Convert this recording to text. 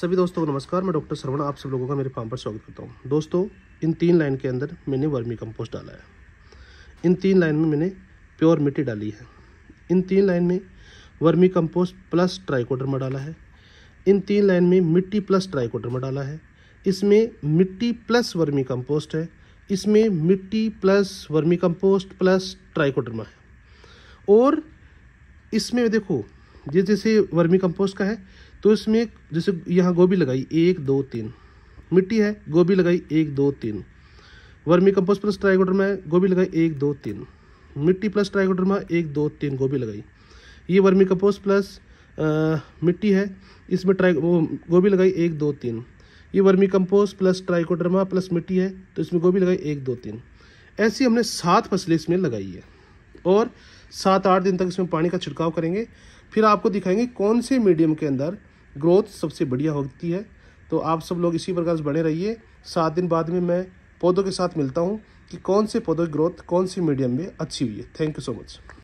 सभी दोस्तों को नमस्कार मैं डॉक्टर श्रवण आप सब लोगों का मेरे फार्म पर स्वागत करता हूँ दोस्तों इन तीन लाइन के अंदर मैंने वर्मी कंपोस्ट डाला है इन तीन लाइन में मैंने प्योर मिट्टी डाली है इन तीन लाइन में वर्मी कंपोस्ट प्लस ट्राइकोडरमा डाला है इन तीन लाइन में मिट्टी प्लस ट्राइकोडर्मा डाला है इसमें मिट्टी प्लस वर्मी कंपोस्ट है इसमें मिट्टी plus vermicompost plus trichoderma है और इसमें देखो ये जैसे वर्मी कंपोस्ट का है तो इसमें जैसे यहाँ गोभी लगाई एक दो तीन मिट्टी है गोभी लगाई एक दो तीन वर्मी कंपोस्ट प्लस ट्राइकोडर है गोभी लगाई एक दो तीन मिट्टी प्लस में एक दो तीन गोभी लगाई ये वर्मी कंपोस्ट प्लस आ, मिट्टी है इसमें ट्राई गोभी लगाई एक दो तीन ये vermicompost plus trichoderma plus मिट्टी है तो इसमें गोभी लगाई एक दो तीन ऐसी हमने सात फसलें इसमें लगाई है और सात आठ दिन तक इसमें पानी का छिड़काव करेंगे फिर आपको दिखाएंगे कौन से मीडियम के अंदर ग्रोथ सबसे बढ़िया होती है तो आप सब लोग इसी प्रकार से बने रहिए सात दिन बाद में मैं पौधों के साथ मिलता हूँ कि कौन से पौधों की ग्रोथ कौन से मीडियम में अच्छी हुई है थैंक यू सो मच